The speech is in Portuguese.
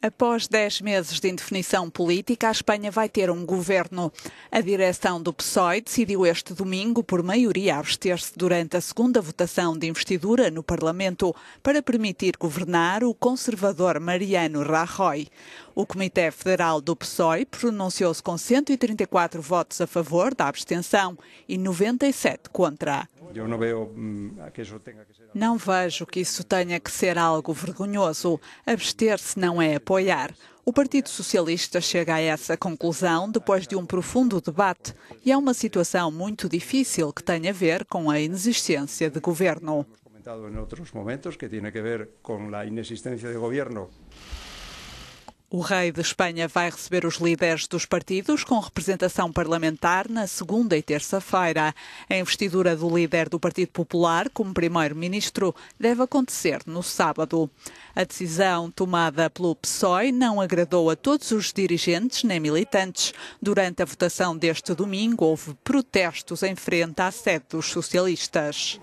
Após 10 meses de indefinição política, a Espanha vai ter um governo. A direção do PSOE decidiu este domingo, por maioria, abster-se durante a segunda votação de investidura no Parlamento para permitir governar o conservador Mariano Rajoy. O Comitê Federal do PSOE pronunciou-se com 134 votos a favor da abstenção e 97 contra. Hum, não vejo que isso tenha que ser algo vergonhoso. Abster-se não é apoiar. O Partido Socialista chega a essa conclusão depois de um profundo debate e é uma situação muito difícil que tem a ver com a inexistência de governo. O rei de Espanha vai receber os líderes dos partidos com representação parlamentar na segunda e terça-feira. A investidura do líder do Partido Popular como primeiro-ministro deve acontecer no sábado. A decisão tomada pelo PSOE não agradou a todos os dirigentes nem militantes. Durante a votação deste domingo, houve protestos em frente à sede dos socialistas.